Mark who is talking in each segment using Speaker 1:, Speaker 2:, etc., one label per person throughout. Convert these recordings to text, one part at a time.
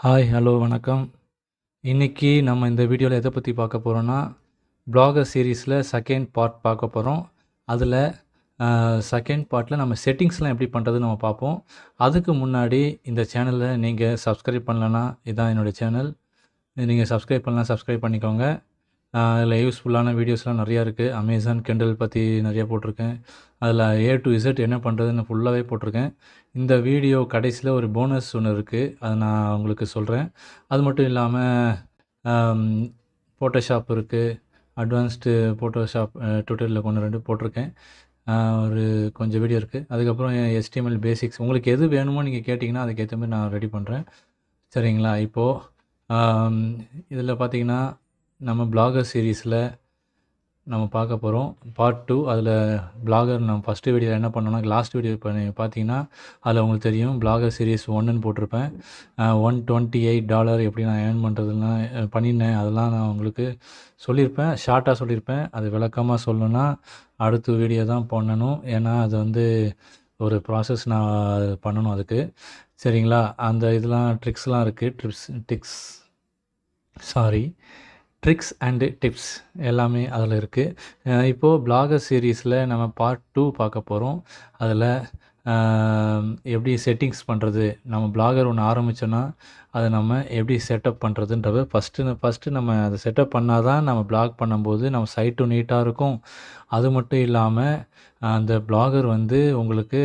Speaker 1: hi hello வணக்கம் இன்றைக்கி நம்ம இந்த வீடியோவில் எதை பற்றி பார்க்க போகிறோன்னா பிளாகர் சீரீஸில் செகண்ட் பார்ட் பார்க்க போகிறோம் அதில் செகண்ட் பார்ட்டில் நம்ம செட்டிங்ஸ்லாம் எப்படி பண்ணுறதுன்னு நம்ம பார்ப்போம் அதுக்கு முன்னாடி இந்த சேனலை நீங்கள் சப்ஸ்கிரைப் பண்ணலன்னா இதுதான் என்னுடைய சேனல் நீங்கள் சப்ஸ்கிரைப் பண்ணலாம் சப்ஸ்கிரைப் பண்ணிக்கோங்க அதில் யூஸ்ஃபுல்லான வீடியோஸ்லாம் நிறையா இருக்குது அமேசான் கெண்டல் பற்றி நிறையா போட்டிருக்கேன் அதில் ஏ டு இசட் என்ன பண்ணுறதுன்னு ஃபுல்லாகவே போட்டிருக்கேன் இந்த வீடியோ கடைசியில் ஒரு போனஸ் ஒன்று இருக்குது அதை நான் உங்களுக்கு சொல்கிறேன் அது மட்டும் இல்லாமல் ஃபோட்டோஷாப் இருக்குது அட்வான்ஸ்டு ஃபோட்டோஷாப் ட்விட்டரில் கொண்டு ரெண்டு போட்டிருக்கேன் ஒரு கொஞ்சம் வீடியோ இருக்குது அதுக்கப்புறம் எஸ்டிஎம்எல் பேசிக்ஸ் உங்களுக்கு எது வேணுமோ நீங்கள் கேட்டிங்கன்னா அதுக்கேற்ற மாதிரி நான் ரெடி பண்ணுறேன் சரிங்களா இப்போது இதில் பார்த்தீங்கன்னா நம்ம பிளாகர் சீரீஸில் நம்ம பார்க்க போகிறோம் பார்ட் டூ அதில் பிளாகர் நம்ம ஃபஸ்ட்டு வீடியோவில் என்ன பண்ணோம்னா லாஸ்ட் வீடியோ பண்ணி பார்த்தீங்கன்னா அதில் உங்களுக்கு தெரியும் பிளாகர் சீரீஸ் ஒன்றுன்னு போட்டிருப்பேன் ஒன் டுவெண்ட்டி எயிட் டாலர் எப்படி நான் ஏர்ன் பண்ணுறதுலாம் பண்ணியிருந்தேன் அதெல்லாம் நான் உங்களுக்கு சொல்லியிருப்பேன் ஷார்ட்டாக சொல்லியிருப்பேன் அது விளக்கமாக சொல்லணும்னா அடுத்த வீடியோ தான் பண்ணணும் ஏன்னா அது வந்து ஒரு ப்ராசஸ் நான் பண்ணணும் அதுக்கு சரிங்களா அந்த இதெலாம் ட்ரிக்ஸ்லாம் இருக்குது trips ticks sorry tricks and tips எல்லாமே அதில் இருக்குது இப்போது பிளாகர் சீரீஸில் நம்ம பார்ட் டூ பார்க்க போகிறோம் அதில் எப்படி செட்டிங்ஸ் பண்ணுறது நம்ம பிளாகர் ஒன்று ஆரம்பித்தோன்னா அதை நம்ம எப்படி செட்டப் பண்ணுறதுன்றது ஃபஸ்ட்டு ஃபஸ்ட்டு நம்ம அதை செட்டப் பண்ணால் தான் நம்ம பிளாக் பண்ணும்போது நம்ம சைட்டும் நீட்டாக இருக்கும் அது மட்டும் இல்லாமல் அந்த பிளாகர் வந்து உங்களுக்கு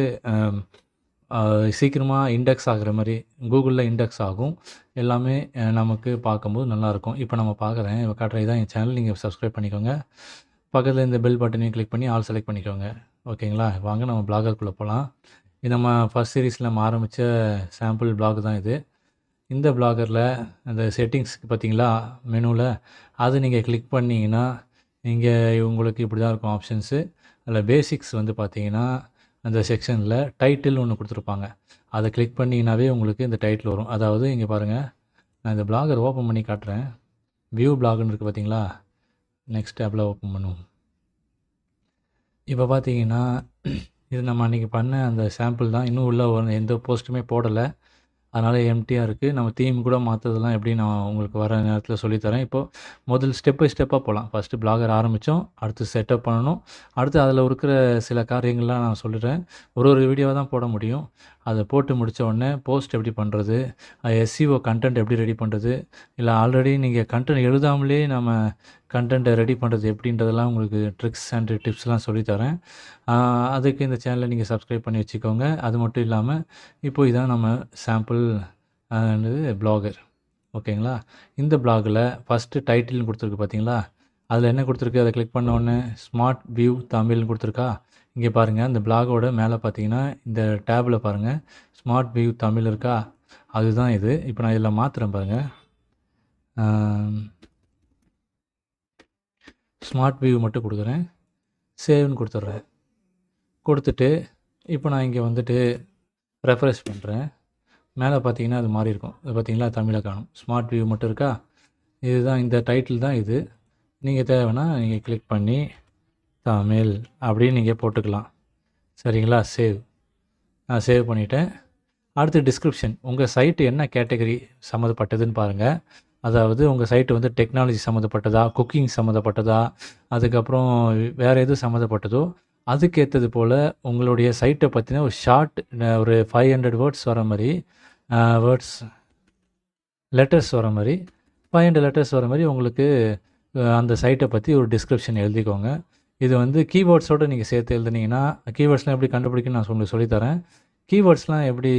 Speaker 1: சீக்கிரமாக இண்டெக்ஸ் ஆகிற மாதிரி கூகுளில் இண்டெக்ஸ் ஆகும் எல்லாமே நமக்கு பார்க்கும்போது நல்லாயிருக்கும் இப்போ நம்ம பார்க்குறேன் இப்போ கட்டுறது தான் என் சேனல் நீங்கள் சப்ஸ்கிரைப் பண்ணிக்கோங்க பக்கத்தில் இந்த பெல் பட்டனையும் கிளிக் பண்ணி ஆல் செலக்ட் பண்ணிக்கோங்க ஓகேங்களா வாங்க நம்ம பிளாகருக்குள்ளே போகலாம் இது நம்ம ஃபஸ்ட் சீரீஸில் நம்ம ஆரம்பித்த சாம்பிள் பிளாக் தான் இது இந்த பிளாகரில் அந்த செட்டிங்ஸ்க்கு பார்த்திங்களா மெனுவில் அது நீங்கள் கிளிக் பண்ணிங்கன்னா நீங்கள் உங்களுக்கு இப்படி தான் இருக்கும் ஆப்ஷன்ஸு அதில் பேசிக்ஸ் வந்து பார்த்திங்கன்னா அந்த செக்ஷனில் டைட்டில் ஒன்று கொடுத்துருப்பாங்க அதை கிளிக் பண்ணினாவே உங்களுக்கு இந்த டைட்டில் வரும் அதாவது இங்கே பாருங்கள் நான் இந்த பிளாகர் ஓப்பன் பண்ணி காட்டுறேன் வியூ பிளாக்னு இருக்குது பார்த்தீங்களா நெக்ஸ்ட் டேப்பில் ஓப்பன் பண்ணுவோம் இப்போ பார்த்தீங்கன்னா இது நம்ம அன்றைக்கி பண்ண அந்த சாம்பிள் தான் இன்னும் உள்ளே எந்த போஸ்ட்டுமே போடலை அதனால் எம்டியாக இருக்குது நம்ம தீம் கூட மாற்றதெல்லாம் எப்படி நான் உங்களுக்கு வர நேரத்தில் சொல்லித்தரேன் இப்போது முதல் ஸ்டெப் பை ஸ்டெப்பாக போகலாம் ஃபஸ்ட்டு பிளாகர் ஆரம்பித்தோம் அடுத்து செட்டப் பண்ணணும் அடுத்து அதில் இருக்கிற சில காரியங்கள்லாம் நான் சொல்லிடுறேன் ஒரு ஒரு வீடியோவாக தான் போட முடியும் அதை போட்டு முடித்த உடனே போஸ்ட் எப்படி பண்ணுறது எஸ்சிஓ கண்டென்ட் எப்படி ரெடி பண்ணுறது இல்லை ஆல்ரெடி நீங்கள் கண்டென்ட் எழுதாமலே நம்ம கண்டென்ட்டை ரெடி பண்ணுறது எப்படின்றதெல்லாம் உங்களுக்கு ட்ரிக்ஸ் அண்டு டிப்ஸ்லாம் சொல்லித்தரேன் அதுக்கு இந்த சேனலை நீங்கள் சப்ஸ்கிரைப் பண்ணி வச்சுக்கோங்க அது மட்டும் இல்லாமல் இப்போ இதான் நம்ம சாம்பிள் பிளாகர் ஓகேங்களா இந்த பிளாகில் ஃபஸ்ட்டு டைட்டில் கொடுத்துருக்கு பார்த்தீங்களா அதில் என்ன கொடுத்துருக்கு அதை கிளிக் பண்ண உடனே ஸ்மார்ட் வியூ தமிழ்னு கொடுத்துருக்கா இங்கே பாருங்கள் அந்த பிளாகோட மேலே பார்த்தீங்கன்னா இந்த டேபில் பாருங்கள் ஸ்மார்ட் வியூ தமிழ் இருக்கா அதுதான் இது இப்போ நான் இதில் மாற்றுறேன் பாருங்கள் ஸ்மார்ட் வியூ மட்டும் கொடுக்குறேன் சேவ்னு கொடுத்துட்றேன் கொடுத்துட்டு இப்போ நான் இங்கே வந்துட்டு ரெஃப்ரெஷ் பண்ணுறேன் மேலே பார்த்தீங்கன்னா அது மாறி இருக்கும் இது பார்த்தீங்களா தமிழை காணும் ஸ்மார்ட் வியூ மட்டும் இருக்கா இதுதான் இந்த டைட்டில் தான் இது நீங்கள் தேவைன்னா நீங்கள் கிளிக் பண்ணி தமிழ் அப்படின்னு நீங்கள் போட்டுக்கலாம் சரிங்களா சேவ் நான் சேவ் பண்ணிவிட்டேன் அடுத்து டிஸ்கிரிப்ஷன் உங்கள் சைட்டு என்ன கேட்டகரி சம்மந்தப்பட்டதுன்னு பாருங்கள் அதாவது உங்கள் சைட்டு வந்து டெக்னாலஜி சம்மந்தப்பட்டதா குக்கிங் சம்மந்தப்பட்டதா அதுக்கப்புறம் வேறு எது சம்மந்தப்பட்டதோ அதுக்கேற்றது போல் உங்களுடைய சைட்டை பற்றின ஒரு ஷார்ட் ஒரு ஃபைவ் ஹண்ட்ரட் வேர்ட்ஸ் வர மாதிரி வேர்ட்ஸ் லெட்டர்ஸ் வர மாதிரி ஃபைவ் ஹண்ட்ரட் லெட்டர்ஸ் வர மாதிரி உங்களுக்கு அந்த சைட்டை பற்றி ஒரு டிஸ்கிரிப்ஷன் எழுதிக்கோங்க இது வந்து கீவேர்ட்ஸோடு நீங்கள் சேர்த்து எழுதுனீங்கன்னா கீவேர்ட்ஸ்லாம் எப்படி கண்டுபிடிக்கணும் நான் உங்களுக்கு சொல்லித்தரேன் கீவேர்ட்ஸ்லாம் எப்படி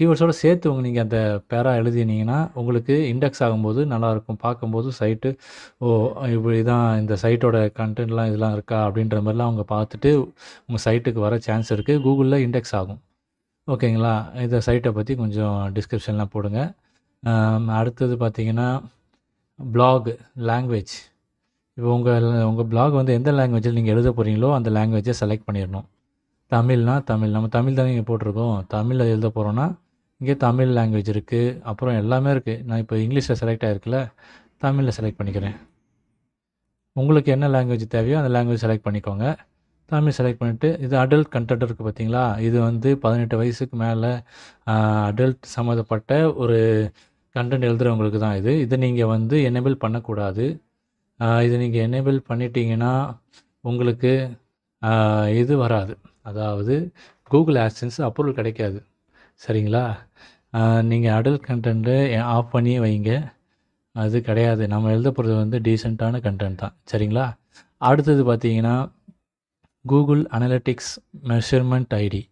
Speaker 1: கீவேர்ட்ஸோடு சேர்த்து உங்கள் நீங்கள் அந்த பேராக எழுதினீங்கன்னா உங்களுக்கு இண்டெக்ஸ் ஆகும்போது நல்லாயிருக்கும் பார்க்கும்போது சைட்டு ஓ இப்படி தான் இந்த சைட்டோட கண்டென்ட்லாம் இதெல்லாம் இருக்கா அப்படின்ற மாதிரிலாம் அவங்க பார்த்துட்டு உங்கள் சைட்டுக்கு வர சான்ஸ் இருக்குது கூகுளில் இண்டெக்ஸ் ஆகும் ஓகேங்களா இந்த சைட்டை பற்றி கொஞ்சம் டிஸ்கிரிப்ஷன்லாம் போடுங்க அடுத்தது பார்த்தீங்கன்னா பிளாக் லாங்குவேஜ் இப்போ உங்கள் உங்கள் பிளாக் வந்து எந்த லாங்குவேஜில் நீங்கள் எழுத போகிறீங்களோ அந்த லாங்குவேஜை செலக்ட் பண்ணிடணும் தமிழ்னா தமிழ் நம்ம தமிழ் தானே இங்கே போட்டிருக்கோம் தமிழில் எழுத போகிறோன்னா இங்கே தமிழ் லாங்குவேஜ் இருக்குது அப்புறம் எல்லாமே இருக்குது நான் இப்போ இங்கிலீஷில் செலக்ட் ஆகிருக்குல்ல தமிழில் செலக்ட் பண்ணிக்கிறேன் உங்களுக்கு என்ன லாங்குவேஜ் தேவையோ அந்த லாங்குவேஜ் செலக்ட் பண்ணிக்கோங்க தமிழ் செலக்ட் பண்ணிவிட்டு இது அடல்ட் கண்டென்ட் இருக்குது பார்த்தீங்களா இது வந்து பதினெட்டு வயசுக்கு மேலே அடல்ட் சம்மந்தப்பட்ட ஒரு கண்டென்ட் எழுதுகிறவங்களுக்கு தான் இது இதை நீங்கள் வந்து எனேபிள் பண்ணக்கூடாது இதை நீங்கள் எனேபிள் பண்ணிட்டீங்கன்னா உங்களுக்கு இது வராது அதாவது கூகுள் ஆக்சன்ஸ் அப்ரூவல் கிடைக்காது சரிங்களா நீங்கள் அடல்ட் கண்டென்ட்டு ஆஃப் பண்ணியே வைங்க அது கிடையாது நம்ம எழுத போகிறது வந்து டீசெண்டான கண்டென்ட் தான் சரிங்களா அடுத்தது பார்த்தீங்கன்னா கூகுள் அனலட்டிக்ஸ் மெஷர்மெண்ட் ஐடி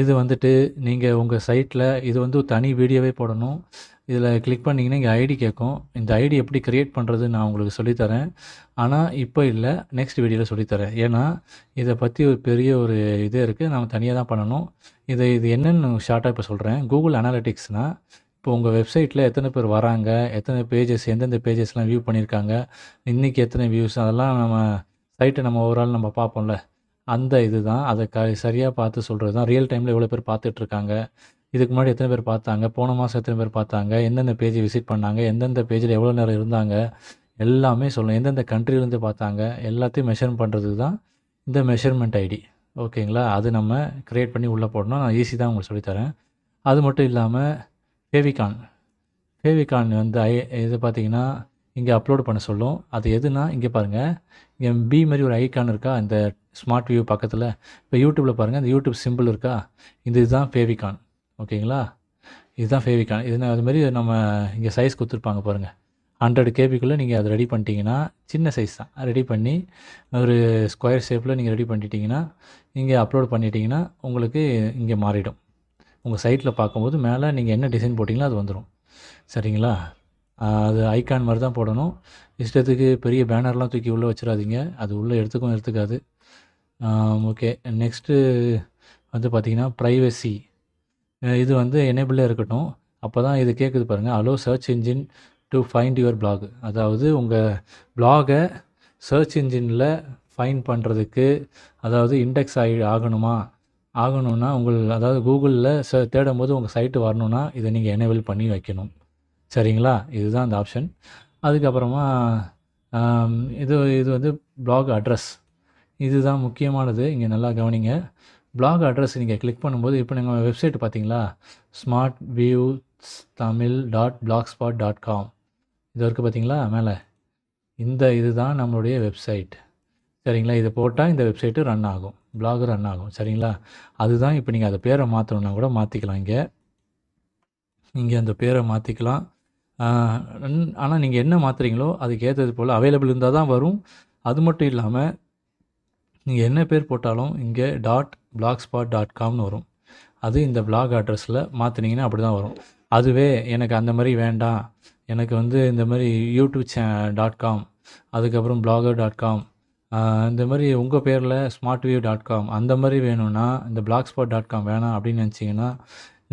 Speaker 1: இது வந்துட்டு நீங்கள் உங்கள் சைட்டில் இது வந்து தனி வீடியோவே போடணும் இதில் கிளிக் பண்ணிங்கன்னா இங்கே ஐடி கேட்கும் இந்த ஐடி எப்படி க்ரியேட் பண்ணுறது நான் உங்களுக்கு சொல்லித்தரேன் ஆனால் இப்போ இல்லை நெக்ஸ்ட் வீடியோவில் சொல்லித்தரேன் ஏன்னா இதை பற்றி ஒரு பெரிய ஒரு இது இருக்குது நம்ம தனியாக தான் பண்ணணும் இதை இது என்னென்னு ஷார்ட்டாக இப்போ சொல்கிறேன் கூகுள் அனாலிட்டிக்ஸ்னால் இப்போ உங்கள் வெப்சைட்டில் எத்தனை பேர் வராங்க எத்தனை பேஜஸ் எந்தெந்த பேஜஸ்லாம் வியூ பண்ணியிருக்காங்க இன்றைக்கி எத்தனை வியூஸ் அதெல்லாம் நம்ம சைட்டை நம்ம ஓவரால் நம்ம பார்ப்போம்ல அந்த இது தான் அதை க சரியாக பார்த்து சொல்கிறது தான் ரியல் டைமில் எவ்வளோ பேர் பார்த்துட்ருக்காங்க இதுக்கு முன்னாடி எத்தனை பேர் பார்த்தாங்க போன மாதம் எத்தனை பேர் பார்த்தாங்க எந்தெந்த பேஜ் விசிட் பண்ணாங்க எந்தெந்த பேஜில் எவ்வளோ நேரம் இருந்தாங்க எல்லாமே சொல்லணும் எந்தெந்த கண்ட்ரிலேருந்து பார்த்தாங்க எல்லாத்தையும் மெஷர் பண்ணுறதுக்கு தான் இந்த மெஷர்மெண்ட் ஐடி ஓகேங்களா அது நம்ம க்ரியேட் பண்ணி உள்ளே போடணும் நான் ஈஸி தான் உங்களுக்கு சொல்லித்தரேன் அது மட்டும் இல்லாமல் ஃபேவிகான் ஃபேவிகான் வந்து ஐ இது பார்த்திங்கன்னா இங்கே அப்லோடு பண்ண சொல்லும் அது எதுனா இங்கே பாருங்கள் இங்கே பி மாதிரி ஒரு ஐகான் இருக்கா அந்த ஸ்மார்ட் வியூ பக்கத்தில் இப்போ யூடியூப்பில் பாருங்கள் இந்த யூடியூப் சிம்பிள் இருக்கா இந்த இதுதான் ஃபேவிகான் ஓகேங்களா இதுதான் ஃபேவிகான் இது அதுமாரி நம்ம இங்கே சைஸ் கொடுத்துருப்பாங்க பாருங்கள் ஹண்ட்ரட் கேபிக்குள்ளே நீங்கள் அதை ரெடி பண்ணிட்டீங்கன்னா சின்ன சைஸ் தான் ரெடி பண்ணி ஒரு ஸ்கொயர் ஷேப்பில் நீங்கள் ரெடி பண்ணிட்டீங்கன்னா இங்கே அப்லோட் பண்ணிட்டீங்கன்னா உங்களுக்கு இங்கே மாறிடும் உங்கள் சைட்டில் பார்க்கும்போது மேலே நீங்கள் என்ன டிசைன் போட்டிங்களோ அது வந்துடும் சரிங்களா அது ஐக்கான் மாதிரி தான் போடணும் இஷ்டத்துக்கு பெரிய பேனர்லாம் தூக்கி உள்ளே வச்சிடாதீங்க அது உள்ளே எடுத்துக்கும் எடுத்துக்காது ஓகே நெக்ஸ்ட்டு வந்து பார்த்திங்கன்னா ப்ரைவசி இது வந்து எனேபிளாக இருக்கட்டும் அப்போ தான் இது கேட்குது பாருங்கள் allow search engine to find your blog அதாவது உங்கள் பிளாகை சர்ச் இன்ஜினில் ஃபைண்ட் பண்ணுறதுக்கு அதாவது இண்டெக்ஸ் ஆகி ஆகணுமா ஆகணும்னா உங்கள் அதாவது கூகுளில் ச தேடும் போது உங்கள் சைட்டு வரணும்னா இதை நீங்கள் எனேபிள் பண்ணி வைக்கணும் சரிங்களா இதுதான் அந்த ஆப்ஷன் அதுக்கப்புறமா இது இது வந்து பிளாக் அட்ரஸ் இதுதான் முக்கியமானது இங்கே நல்லா கவனிங்க பிளாக் அட்ரஸ் நீங்கள் கிளிக் பண்ணும்போது இப்போ நீங்கள் வெப்சைட் பார்த்தீங்களா smart views Tamil dot blog spot dot com இது வரைக்கும் பார்த்தீங்களா மேலே இந்த இது தான் நம்மளுடைய வெப்சைட் சரிங்களா இதை போட்டால் இந்த வெப்சைட்டு ரன் ஆகும் பிளாக் ரன் ஆகும் சரிங்களா அதுதான் இப்போ நீங்கள் அந்த பேரை மாற்றணும்னா கூட மாற்றிக்கலாம் இங்கே நீங்கள் அந்த பேரை மாற்றிக்கலாம் ஆனால் நீங்கள் என்ன மாற்றுறீங்களோ அதுக்கு ஏற்றது போல் அவைலபிள் இருந்தால் தான் வரும் அது மட்டும் இல்லாமல் நீங்கள் என்ன பேர் போட்டாலும் இங்கே டாட் பிளாக் ஸ்பாட் டாட் காம்னு வரும் அது இந்த பிளாக் அட்ரஸில் மாற்றினீங்கன்னா அப்படி தான் வரும் அதுவே எனக்கு அந்த மாதிரி வேண்டாம் எனக்கு வந்து இந்த மாதிரி யூடியூப் சே டாட் காம் அதுக்கப்புறம் பிளாகர் டாட் காம் இந்த மாதிரி உங்கள் பேரில் ஸ்மார்ட் வியூ டாட் காம் அந்த மாதிரி வேணும்னா இந்த பிளாக் ஸ்பாட் டாட் காம் வேணாம் அப்படின்னு நினச்சிங்கன்னா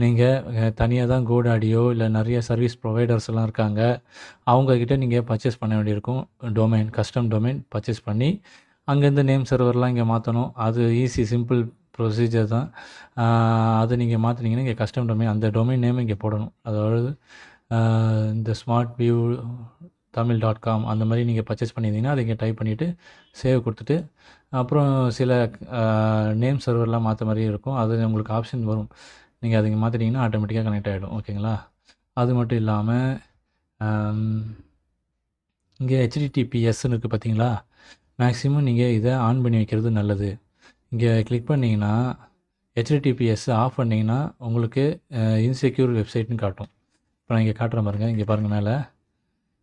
Speaker 1: நீங்கள் தனியாக தான் கோடாடியோ இல்லை நிறைய சர்வீஸ் ப்ரொவைடர்ஸ் எல்லாம் இருக்காங்க அவங்கக்கிட்ட நீங்கள் பர்ச்சேஸ் பண்ண வேண்டியிருக்கும் டொமைன் கஸ்டம் டொமைன் பர்ச்சேஸ் பண்ணி அங்கேருந்து நேம் சர்வர்லாம் இங்கே மாற்றணும் அது ஈஸி சிம்பிள் ப்ரொசீஜர் தான் அதை நீங்கள் மாற்றினீங்கன்னா இங்கே கஸ்டம் டொமைன் அந்த டொமைன் நேம் இங்கே போடணும் அதாவது இந்த smart view Tamil dot com அந்த மாதிரி நீங்கள் பர்ச்சேஸ் பண்ணியிருந்தீங்கன்னா அதை இங்கே டைப் பண்ணிவிட்டு சேவ் கொடுத்துட்டு அப்புறம் சில நேம் சர்வர்லாம் மாற்ற மாதிரி இருக்கும் அது உங்களுக்கு ஆப்ஷன் வரும் நீங்கள் அதை இங்கே மாற்றிட்டிங்கன்னா ஆட்டோமேட்டிக்காக கனெக்ட் ஆகிடும் ஓகேங்களா அது மட்டும் இல்லாமல் இங்கே ஹெச்டிடிபிஎஸ்ன்னு இருக்குது பார்த்தீங்களா மேக்ஸிமம் நீங்கள் இதை ஆன் பண்ணி வைக்கிறது நல்லது இங்கே கிளிக் பண்ணிங்கன்னா ஹெச்டிடிபிஎஸ் ஆஃப் பண்ணிங்கன்னா உங்களுக்கு இன்செக்யூர் வெப்சைட்னு காட்டும் இப்போ நான் இங்கே காட்டுற பாருங்க இங்கே பாருங்கள் மேலே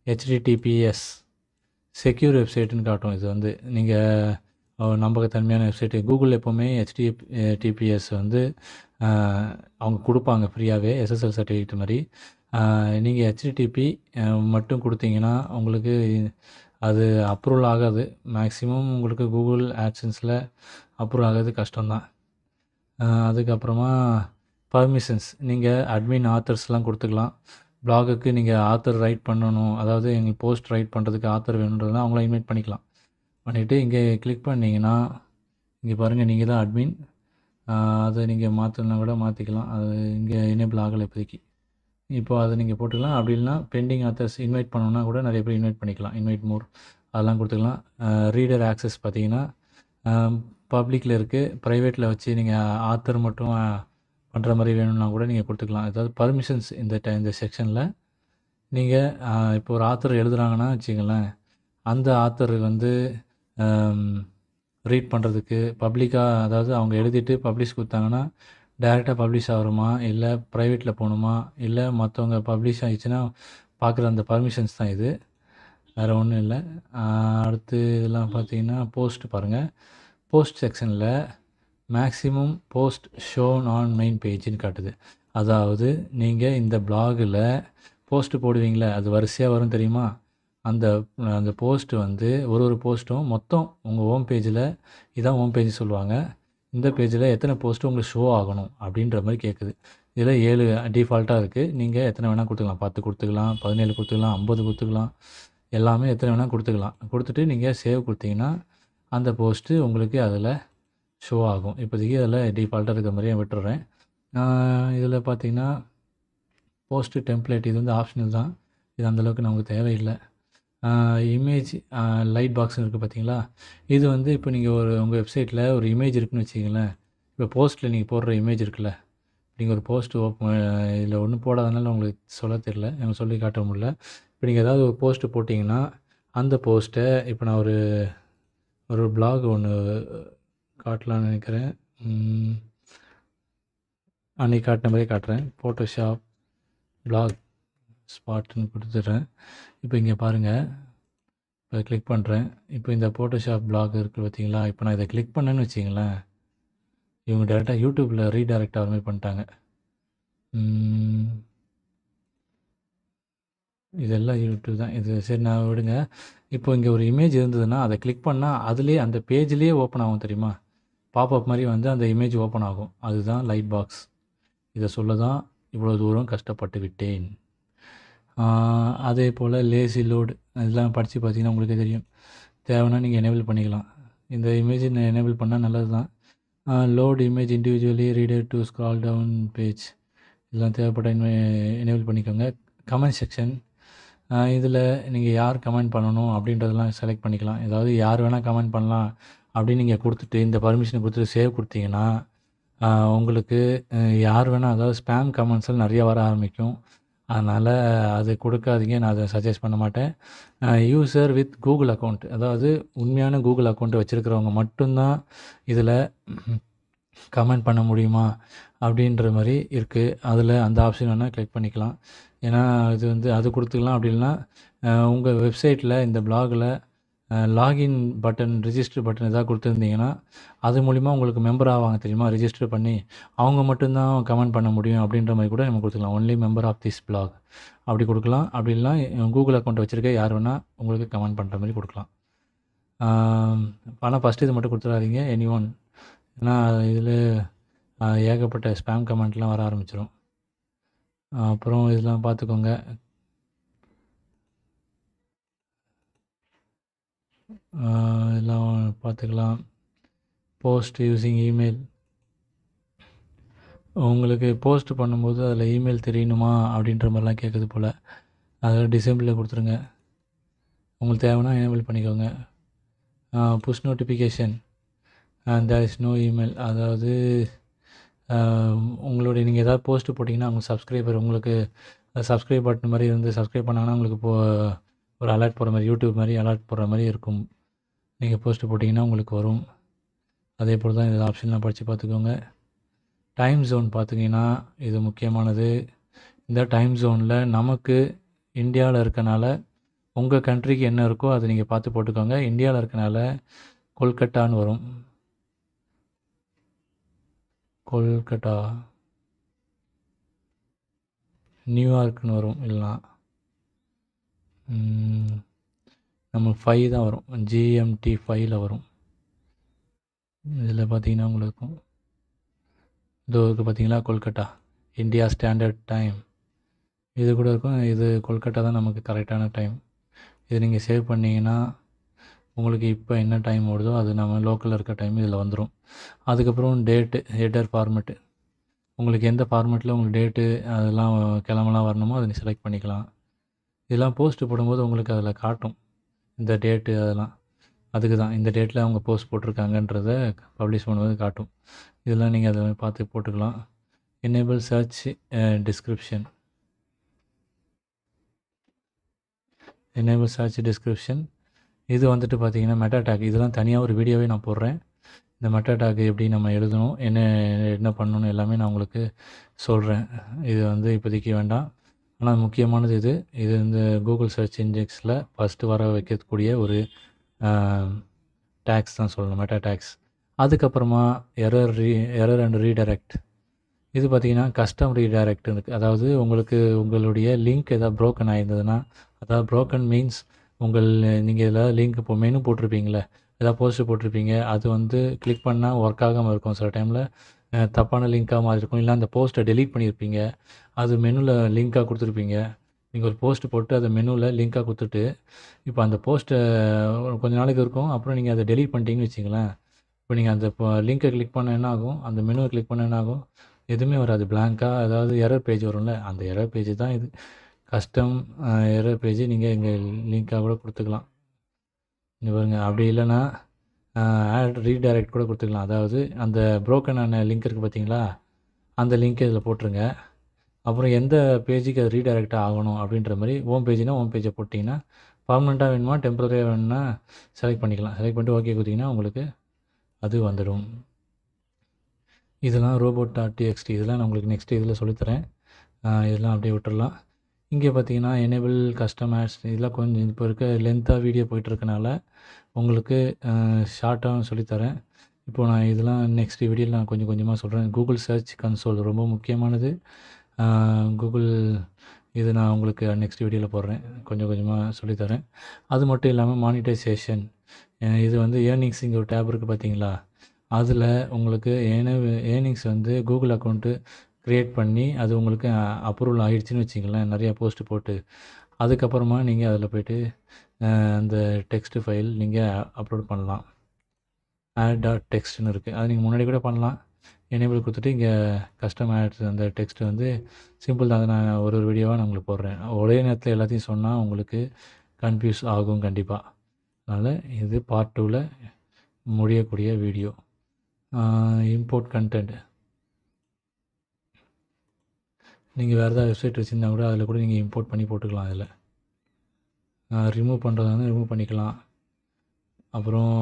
Speaker 1: ஹெச்டிடிபிஎஸ் செக்யூர் வெப்சைட்டுன்னு காட்டும் இது வந்து நீங்கள் நம்பகத்தன்மையான வெப்சைட்டு கூகுள் எப்போவுமே ஹெச்டி டிபிஎஸ் வந்து அவங்க கொடுப்பாங்க ஃப்ரீயாகவே எஸ்எஸ்எல் சர்டிஃபிகேட் மாதிரி நீங்கள் ஹெச்டிடிபி மட்டும் கொடுத்தீங்கன்னா உங்களுக்கு அது அப்ரூவல் ஆகாது மேக்ஸிமம் உங்களுக்கு கூகுள் ஆக்ஷன்ஸில் அப்ரூவ் ஆகிறது கஷ்டம்தான் அதுக்கப்புறமா பர்மிஷன்ஸ் நீங்கள் அட்மின் ஆத்தர்ஸ்லாம் கொடுத்துக்கலாம் ப்ளாகுக்கு நீங்கள் ஆத்தர் ரைட் பண்ணணும் அதாவது எங்கள் போஸ்ட் ரைட் பண்ணுறதுக்கு ஆத்தர் வேணுன்றதுலாம் அவங்கள இன்வைட் பண்ணிக்கலாம் பண்ணிவிட்டு இங்கே கிளிக் பண்ணிங்கன்னா இங்கே பாருங்கள் நீங்கள் தான் அட்மின் அதை நீங்கள் மாற்றினா கூட மாற்றிக்கலாம் அது இங்கே எனேபிள் ஆகலை இப்போதைக்கு இப்போது அதை நீங்கள் போட்டுக்கலாம் அப்படி இல்லைனா பெண்டிங் ஆத்தர்ஸ் இன்வைட் பண்ணணுன்னா கூட நிறைய பேர் இன்வைட் பண்ணிக்கலாம் இன்வைட் மோர் அதெல்லாம் கொடுத்துக்கலாம் ரீடர் ஆக்சஸ் பார்த்தீங்கன்னா பப்ளிக்கில் இருக்குது ப்ரைவேட்டில் வச்சு நீங்கள் ஆத்தர் மட்டும் பண்ணுற மாதிரி வேணும்னா கூட நீங்கள் கொடுத்துக்கலாம் அதாவது பர்மிஷன்ஸ் இந்த டை இந்த செக்ஷனில் நீங்கள் இப்போ ஒரு ஆத்தர் எழுதுகிறாங்கன்னா வச்சுங்களேன் அந்த ஆத்தர் வந்து ரீட் பண்ணுறதுக்கு பப்ளிக்காக அதாவது அவங்க எழுதிட்டு பப்ளிஷ் கொடுத்தாங்கன்னா டேரெக்டாக பப்ளிஷ் ஆகிறோமா இல்லை ப்ரைவேட்டில் போகணுமா இல்லை மற்றவங்க பப்ளிஷ் ஆகிடுச்சுன்னா பார்க்குற அந்த பர்மிஷன்ஸ் தான் இது வேறு ஒன்றும் இல்லை அடுத்து இதெல்லாம் பார்த்தீங்கன்னா போஸ்ட் பாருங்கள் போஸ்ட் செக்ஷனில் maximum post shown on main பேஜ்னு காட்டுது அதாவது நீங்கள் இந்த பிளாகில் போஸ்ட்டு போடுவீங்களே அது வரிசையாக வரும் தெரியுமா அந்த அந்த போஸ்ட்டு வந்து ஒரு ஒரு போஸ்ட்டும் மொத்தம் உங்கள் ஹோம் பேஜில் இதான் ஹோம் பேஜ் சொல்லுவாங்க இந்த பேஜில் எத்தனை போஸ்ட்டு உங்களுக்கு ஷோ ஆகணும் அப்படின்ற மாதிரி கேட்குது இதில் ஏழு டிஃபால்ட்டாக இருக்குது நீங்கள் எத்தனை வேணால் கொடுத்துக்கலாம் பத்து கொடுத்துக்கலாம் பதினேழு கொடுத்துக்கலாம் ஐம்பது கொடுத்துக்கலாம் எல்லாமே எத்தனை வேணால் கொடுத்துக்கலாம் கொடுத்துட்டு நீங்கள் சேவ் கொடுத்தீங்கன்னா அந்த போஸ்ட்டு உங்களுக்கு அதில் ஷோ ஆகும் இப்போதைக்கு அதில் டிஃபால்ட்டாக இருக்கிற மாதிரியே விட்டுறேன் இதில் பார்த்தீங்கன்னா போஸ்ட்டு டெம்ப்ளேட் இது வந்து ஆப்ஷனல் தான் இது அந்தளவுக்கு நமக்கு தேவையில்லை இமேஜ் லைட் பாக்ஸ் இருக்குது பார்த்தீங்களா இது வந்து இப்போ நீங்கள் ஒரு உங்கள் வெப்சைட்டில் ஒரு இமேஜ் இருக்குன்னு வச்சிங்களேன் இப்போ போஸ்ட்டில் நீங்கள் போடுற இமேஜ் இருக்குல்ல நீங்கள் ஒரு போஸ்ட் ஓப்பன் இதில் ஒன்றும் போடாதனால உங்களுக்கு சொல்ல தெரில எனக்கு சொல்லி காட்ட முடியல இப்போ நீங்கள் ஏதாவது ஒரு போஸ்ட்டு போட்டிங்கன்னா அந்த போஸ்ட்டை இப்போ நான் ஒரு ஒரு பிளாக் ஒன்று காட்டலான்னு நினைக்கிறேன் அன்றைக்கி காட்டின மாதிரி காட்டுறேன் ஃபோட்டோஷாப் பிளாக் ஸ்பாட்டுன்னு கொடுத்துட்றேன் இப்போ இங்கே பாருங்கள் இப்போ கிளிக் பண்ணுறேன் இப்போ இந்த ஃபோட்டோஷாப் பிளாக் இருக்குது பார்த்தீங்களா இப்போ நான் இதை கிளிக் பண்ணேன்னு வச்சிங்களேன் இவங்க டேரெக்டாக யூடியூப்பில் ரீடைரக்ட் ஆகிற மாதிரி பண்ணிட்டாங்க இதெல்லாம் யூடியூப் தான் இது சரி நான் விடுங்க இப்போ இங்கே ஒரு இமேஜ் இருந்ததுன்னா அதை கிளிக் பண்ணால் அதுலேயே அந்த பேஜ்லேயே ஓப்பன் ஆகும் தெரியுமா பாப்அப் மாதிரி வந்து அந்த இமேஜ் ஓப்பன் ஆகும் அதுதான் லைட் பாக்ஸ் இதை சொல்ல தான் இவ்வளோ தூரம் கஷ்டப்பட்டு விட்டேன் அதே போல் லேசி லோடு இதெல்லாம் படித்து பார்த்தீங்கன்னா உங்களுக்கு தெரியும் தேவைன்னா நீங்கள் எனேபிள் பண்ணிக்கலாம் இந்த இமேஜ் எனேபிள் பண்ணால் நல்லது தான் load image individually reader to scroll down page இதெல்லாம் தேவைப்பட்ட எனேபிள் பண்ணிக்கோங்க கமெண்ட் செக்ஷன் இதில் நீங்கள் யார் கமெண்ட் பண்ணணும் அப்படின்றதெல்லாம் செலக்ட் பண்ணிக்கலாம் ஏதாவது யார் வேணால் கமெண்ட் பண்ணலாம் அப்படின்னு நீங்கள் கொடுத்துட்டு இந்த பர்மிஷனை கொடுத்துட்டு சேவ் கொடுத்தீங்கன்னா உங்களுக்கு யார் வேணால் அதாவது ஸ்பேம் கமெண்ட்ஸ்லாம் நிறையா வர ஆரம்பிக்கும் அதனால் அது கொடுக்காதீங்க நான் அதை சஜஸ்ட் பண்ண மாட்டேன் யூசர் வித் கூகுள் அக்கௌண்ட் அதாவது உண்மையான கூகுள் அக்கௌண்ட் வச்சுருக்கிறவங்க மட்டும்தான் இதில் கமெண்ட் பண்ண முடியுமா அப்படின்ற மாதிரி இருக்குது அதில் அந்த ஆப்ஷன் வேணால் கிளிக் பண்ணிக்கலாம் ஏன்னா இது வந்து அது கொடுத்துக்கலாம் அப்படி இல்லைன்னா உங்கள் வெப்சைட்டில் இந்த பிளாகில் லாகின் பட்டன் ரிஜிஸ்டர் பட்டன் எதாவது கொடுத்துருந்தீங்கன்னா அது மூலிமா உங்களுக்கு மெம்பர் ஆவாங்க தெரியுமா ரிஜிஸ்டர் பண்ணி அவங்க மட்டும்தான் கமெண்ட் பண்ண முடியும் அப்படின்ற மாதிரி கூட நம்ம கொடுத்துக்கலாம் only member of this blog அப்படி கொடுக்கலாம் அப்படி இல்லைனா கூகுள் அக்கௌண்ட் வச்சுருக்க யார் வேணால் உங்களுக்கு கமெண்ட் பண்ணுற மாதிரி கொடுக்கலாம் ஆனால் ஃபஸ்ட்டு இது மட்டும் கொடுத்துடாதீங்க எனி ஒன் ஏன்னா இதில் ஏகப்பட்ட ஸ்பேம் கமெண்ட்லாம் வர ஆரம்பிச்சிடும் அப்புறம் இதெல்லாம் பார்த்துக்கோங்க எல்லாம் பார்த்துக்கலாம் போஸ்ட் யூஸிங் இமெயில் உங்களுக்கு போஸ்ட் பண்ணும்போது அதில் இமெயில் தெரியணுமா அப்படின்ற மாதிரிலாம் கேட்குது போல் அதில் டிசம்பிளில் கொடுத்துருங்க உங்களுக்கு தேவைன்னா எனேபிள் பண்ணிக்கோங்க push notification there is no email அதாவது உங்களுடைய நீங்கள் ஏதாவது போஸ்ட்டு போட்டிங்கன்னா அவங்க சப்ஸ்கிரைபர் உங்களுக்கு சப்ஸ்கிரைப் பட்டன் மாதிரி இருந்து சப்ஸ்கிரைப் பண்ணாங்கன்னா உங்களுக்கு இப்போ ஒரு அலர்ட் போகிற மாதிரி யூடியூப் மாதிரி அலர்ட் போடுற மாதிரி இருக்கும் நீங்கள் போஸ்ட்டு போட்டிங்கன்னா உங்களுக்கு வரும் அதே போல் தான் இதில் ஆப்ஷன்லாம் படித்து பார்த்துக்கோங்க டைம் ஜோன் பார்த்திங்கன்னா இது முக்கியமானது இந்த டைம் ஜோனில் நமக்கு இந்தியாவில் இருக்கனால உங்கள் கண்ட்ரிக்கு என்ன இருக்கோ அதை நீங்கள் பார்த்து போட்டுக்கோங்க இந்தியாவில் இருக்கனால கொல்கட்டான்னு வரும் கொல்கட்டா நியூயார்க்குன்னு வரும் இல்லைனா நம்மளுக்கு ஃபைவ் தான் வரும் ஜிஎம்டி ஃபைவ்ல வரும் இதில் பார்த்தீங்கன்னா உங்களுக்கும் இது இருக்குது பார்த்தீங்களா கொல்கட்டா இந்தியா ஸ்டாண்டர்ட் டைம் இது கூட இருக்கும் இது கொல்கட்டா தான் நமக்கு கரெக்டான டைம் இது நீங்கள் சேவ் பண்ணிங்கன்னா உங்களுக்கு இப்போ என்ன டைம் ஓடுதோ அது நம்ம லோக்கலில் இருக்க டைம் இதில் வந்துடும் அதுக்கப்புறம் டேட்டு ஹெட்டர் ஃபார்மெட்டு உங்களுக்கு எந்த ஃபார்மெட்டில் உங்களுக்கு டேட்டு அதெல்லாம் கிளம்பலாம் வரணுமோ அதை செலக்ட் பண்ணிக்கலாம் இதெல்லாம் போஸ்ட்டு போடும்போது உங்களுக்கு அதில் காட்டும் இந்த டேட்டு அதெல்லாம் அதுக்கு தான் இந்த டேட்டில் அவங்க போஸ்ட் போட்டிருக்காங்கன்றத பப்ளிஷ் பண்ணுவது காட்டும் இதெல்லாம் நீங்கள் அதை பார்த்து போட்டுக்கலாம் enable search description enable search description இது வந்துட்டு பார்த்திங்கன்னா மெட்டாடாக் இதெல்லாம் தனியாக ஒரு வீடியோவே நான் போடுறேன் இந்த மெட்டாடாக் எப்படி நம்ம எழுதணும் என்ன என்ன பண்ணணும் எல்லாமே நான் உங்களுக்கு சொல்கிறேன் இது வந்து இப்போதைக்கு வேண்டாம் ஆனால் முக்கியமானது இது இது இந்த கூகுள் சர்ச் இன்ஜெக்ஸில் ஃபஸ்ட்டு வர வைக்கக்கூடிய ஒரு டேக்ஸ் தான் சொல்லணும் மெட்டா டேக்ஸ் அதுக்கப்புறமா error re error and redirect இது பார்த்திங்கன்னா கஸ்டம் ரீடைரக்ட் இருக்குது அதாவது உங்களுக்கு உங்களுடைய லிங்க் எதாவது ப்ரோக்கன் ஆகிருந்ததுன்னா அதாவது ப்ரோக்கன் மீன்ஸ் உங்கள் நீங்கள் இதில் லிங்க் இப்போ மெனு போட்டிருப்பீங்களே எதாவது போஸ்ட்டு போட்டிருப்பீங்க அது வந்து கிளிக் பண்ணால் ஒர்க் ஆகாமல் இருக்கும் சில டைமில் தப்பான லிங்க்காக இருக்கும் இல்லை அந்த போஸ்ட்டை டெலீட் பண்ணியிருப்பீங்க அது மெனுவில் லிங்க்காக கொடுத்துருப்பீங்க நீங்கள் ஒரு போஸ்ட் போட்டு அதை மெனுவில் லிங்க்காக கொடுத்துட்டு இப்போ அந்த போஸ்ட்டை கொஞ்ச நாளைக்கு இருக்கும் அப்புறம் நீங்கள் அதை டெலீட் பண்ணிட்டீங்கன்னு வச்சிங்களேன் இப்போ நீங்கள் அந்த இப்போ லிங்க்கை கிளிக் பண்ண என்ன ஆகும் அந்த மெனுவை கிளிக் பண்ண என்ன ஆகும் எதுவுமே வராது பிளாங்காக அதாவது எரர் பேஜ் வரும்ல அந்த எரர் பேஜ் தான் இது கஸ்டம் எரர் பேஜ் நீங்கள் எங்கள் லிங்க்காக கூட கொடுத்துக்கலாம் இங்கே பாருங்கள் அப்படி இல்லைன்னா ஆட் ரீடைரக்ட் கூட கொடுத்துக்கலாம் அதாவது அந்த ப்ரோக்கனான ஆன லிங்க் இருக்குது பார்த்தீங்களா அந்த லிங்க் இதில் போட்டுருங்க அப்புறம் எந்த பேஜுக்கு அது ரீடைரக்ட் ஆகணும் அப்படின்ற மாதிரி ஹோம் பேஜ்னா ஹோம் பேஜை போட்டிங்கன்னா பர்மனெண்ட்டாக வேணுமா டெம்பரரியாக வேணும்னா செலக்ட் பண்ணிக்கலாம் செலக்ட் பண்ணிட்டு ஓகே கொடுத்தீங்கன்னா உங்களுக்கு அது வந்துடும் இதெல்லாம் ரோபோட் டாட் டிஎக்ஸ்டி இதெல்லாம் நான் உங்களுக்கு நெக்ஸ்ட் இதில் சொல்லித்தரேன் இதெல்லாம் அப்படியே விட்டுடலாம் இங்கே பார்த்தீங்கன்னா எனேபிள் கஸ்டமர்ஸ் இதெல்லாம் கொஞ்சம் இப்போ இருக்க லென்த்தாக வீடியோ போயிட்டுருக்கனால உங்களுக்கு ஷார்ட்டாக சொல்லித்தரேன் இப்போ நான் இதெல்லாம் நெக்ஸ்ட் வீடியோவில் நான் கொஞ்சம் கொஞ்சமாக சொல்கிறேன் கூகுள் சர்ச் கன்சோல் ரொம்ப முக்கியமானது கூகுள் இது நான் உங்களுக்கு நெக்ஸ்ட் வீடியோவில் போடுறேன் கொஞ்சம் கொஞ்சமாக சொல்லித்தரேன் அது மட்டும் இல்லாமல் மானிட்டைசேஷன் இது வந்து ஏர்னிங்ஸ் இங்கே ஒரு டேப் இருக்குது பார்த்தீங்களா அதில் உங்களுக்கு ஏன ஏர்னிங்ஸ் வந்து கூகுள் அக்கௌண்ட்டு க்ரியேட் பண்ணி அது உங்களுக்கு அப்ரூவல் ஆகிடுச்சின்னு வச்சிங்களேன் நிறையா போஸ்ட்டு போட்டு அதுக்கப்புறமா நீங்கள் அதில் போய்ட்டு அந்த டெக்ஸ்ட்டு ஃபைல் நீங்கள் அப்லோட் பண்ணலாம் ஆட் டாட் டெக்ஸ்ட்னு இருக்குது அது நீங்கள் முன்னாடி கூட பண்ணலாம் எனேபிள் கொடுத்துட்டு இங்கே கஸ்டம் ஆட்ஸ் அந்த டெக்ஸ்ட் வந்து சிம்பிள் தான் அதை நான் ஒரு ஒரு வீடியோவாக நான் உங்களுக்கு போடுறேன் ஒரே நேரத்தில் எல்லாத்தையும் சொன்னால் உங்களுக்கு கன்ஃபியூஸ் ஆகும் கண்டிப்பாக அதனால் இது பார்ட் டூவில் முடியக்கூடிய வீடியோ இம்போர்ட் கண்டென்ட் நீங்கள் வேறு ஏதாவது வெப்சைட் வச்சுருந்தா கூட அதில் கூட நீங்கள் இம்போர்ட் பண்ணி போட்டுக்கலாம் அதில் ரிமூவ் பண்ணுறதா இருந்தால் ரிமூவ் பண்ணிக்கலாம் அப்புறம்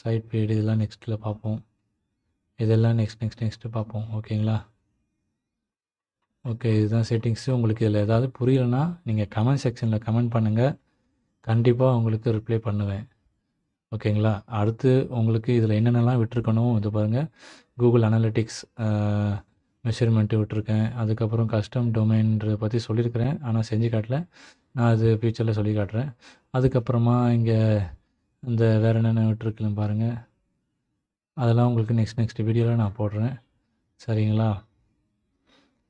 Speaker 1: சைட் பேடு இதெல்லாம் நெக்ஸ்ட்டில் பார்ப்போம் இதெல்லாம் நெக்ஸ்ட் நெக்ஸ்ட் நெக்ஸ்ட்டு பார்ப்போம் ஓகேங்களா ஓகே இதுதான் செட்டிங்ஸு உங்களுக்கு இதில் ஏதாவது புரியலன்னா நீங்கள் கமெண்ட் செக்ஷனில் கமெண்ட் பண்ணுங்கள் கண்டிப்பாக உங்களுக்கு ரிப்ளை பண்ணுவேன் ஓகேங்களா அடுத்து உங்களுக்கு இதில் என்னென்னலாம் விட்டுருக்கணும் இது பாருங்கள் கூகுள் அனாலிட்டிக்ஸ் மெஷர்மெண்ட்டு விட்டுருக்கேன் அதுக்கப்புறம் கஸ்டம் டொமைன்றதை பற்றி சொல்லியிருக்கிறேன் ஆனால் செஞ்சு காட்டல நான் அது ஃப்யூச்சரில் சொல்லி காட்டுறேன் அதுக்கப்புறமா இங்கே இந்த வேறு என்னென்ன விட்டுருக்கலாம் பாருங்கள் அதெல்லாம் உங்களுக்கு நெக்ஸ்ட் நெக்ஸ்ட் வீடியோவில் நான் போடுறேன் சரிங்களா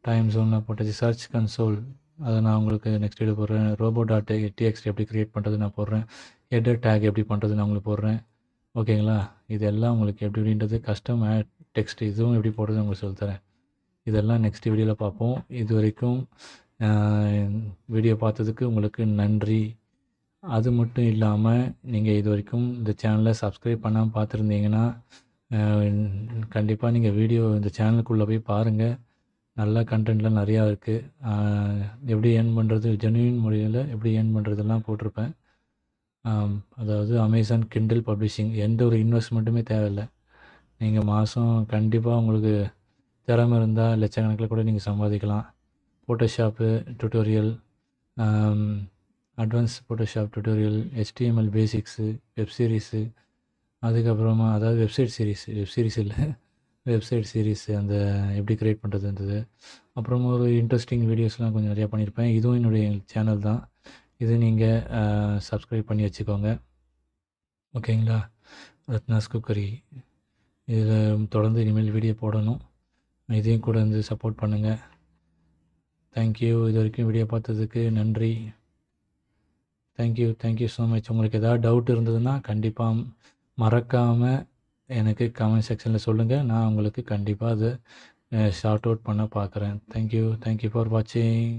Speaker 1: டைம் ஜோனில் போட்டது சர்ச் கன்சோல் அதை நான் உங்களுக்கு நெக்ஸ்ட் வீடியோ போடுறேன் ரோபோ டாட் டிஎக்ஸ்டி எப்படி க்ரியேட் பண்ணுறது நான் போடுறேன் ஹெட் டேக் எப்படி பண்ணுறது நான் உங்களுக்கு போடுறேன் ஓகேங்களா இதெல்லாம் உங்களுக்கு எப்படி அப்படின்றது கஸ்டம் டெக்ஸ்ட் இதுவும் எப்படி போடுறது உங்களுக்கு சொல்லித்தரேன் இதெல்லாம் நெக்ஸ்ட் வீடியோவில் பார்ப்போம் இது வரைக்கும் வீடியோ பார்த்ததுக்கு உங்களுக்கு நன்றி அது மட்டும் இல்லாமல் நீங்கள் இது வரைக்கும் இந்த சேனலை சப்ஸ்கிரைப் பண்ணாமல் பார்த்துருந்தீங்கன்னா கண்டிப்பாக நீங்கள் வீடியோ இந்த சேனலுக்குள்ளே போய் பாருங்கள் நல்ல கண்டென்ட்லாம் நிறையா இருக்குது எப்படி ஏர்ன் பண்ணுறது ஜென்யூன் முறையில் எப்படி ஏர்ன் பண்ணுறதெல்லாம் போட்டிருப்பேன் அதாவது அமேசான் கிண்டில் பப்ளிஷிங் எந்த ஒரு இன்வெஸ்ட்மெண்ட்டுமே தேவையில்லை நீங்கள் மாதம் கண்டிப்பாக உங்களுக்கு திறமை இருந்தால் லட்சக்கணக்கில் கூட நீங்கள் சம்பாதிக்கலாம் Photoshop tutorial advance Photoshop tutorial HTML basics web series அதுக்கப்புறமா அதாவது வெப்சைட் சீரிஸ் வெப் சீரீஸ் இல்லை வெப்சைட் சீரீஸ் அந்த எப்படி க்ரியேட் பண்ணுறதுன்றது அப்புறமா ஒரு இன்ட்ரெஸ்டிங் வீடியோஸ்லாம் கொஞ்சம் நிறையா பண்ணியிருப்பேன் இதுவும் என்னுடைய சேனல் தான் இது நீங்கள் சப்ஸ்கிரைப் பண்ணி வச்சுக்கோங்க ஓகேங்களா ரத்னாஸ் குக்கரி இதில் தொடர்ந்து இனிமேல் வீடியோ போடணும் இதையும் கூட வந்து சப்போர்ட் பண்ணுங்கள் தேங்க்யூ இது வரைக்கும் வீடியோ பார்த்ததுக்கு நன்றி தேங்க்யூ தேங்க்யூ ஸோ மச் உங்களுக்கு எதாவது டவுட் இருந்ததுன்னா கண்டிப்பாக மறக்காமல் எனக்கு கமெண்ட் செக்ஷனில் சொல்லுங்கள் நான் உங்களுக்கு கண்டிப்பாக அதை ஷார்ட் அவுட் பண்ண பார்க்குறேன் தேங்க்யூ தேங்க்யூ ஃபார் வாட்சிங்